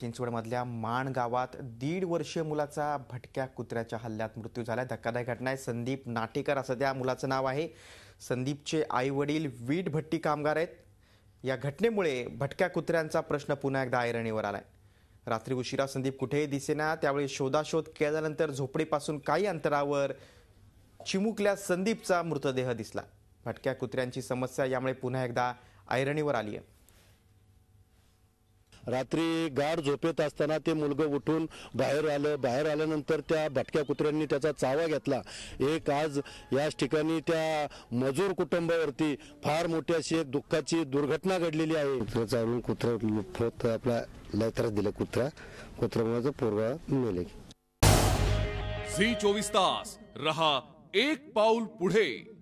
चिंचवडमधल्या माण गावात दीड वर्षीय मुलाचा भटक्या कुत्र्याच्या हल्ल्यात मृत्यू झाला धक्कादायक घटना आहे संदीप नाटेकर असं त्या मुलाचं नाव आहे संदीपचे आई वडील वीट भट्टी कामगार आहेत या घटनेमुळे भटक्या कुत्र्यांचा प्रश्न पुन्हा एकदा ऐरणीवर आलाय रात्री उशिरा संदीप कुठेही दिसेना त्यावेळी शोधाशोध केल्यानंतर झोपडीपासून काही अंतरावर चिमुकल्या संदीपचा मृतदेह दिसला भटक्या कुत्र्यांची समस्या यामुळे पुन्हा एकदा ऐरणीवर आली आहे रात्री गाड झोपेत असताना ते मुलगं उठून बाहेर आलं बाहेर आल्यानंतर त्या भटक्या कुत्र्यांनी त्याचा चावा घेतला एक आज याच ठिकाणी त्या मजूर कुटुंबावरती फार मोठी अशी एक दुःखाची दुर्घटना घडलेली आहे कुत्रा चावून कुत्रा आपला लयत्रास दिला कुत्रा कुत्र्यामुळे पोरगा मेले झी चोवीस तास रहा एक पाऊल पुढे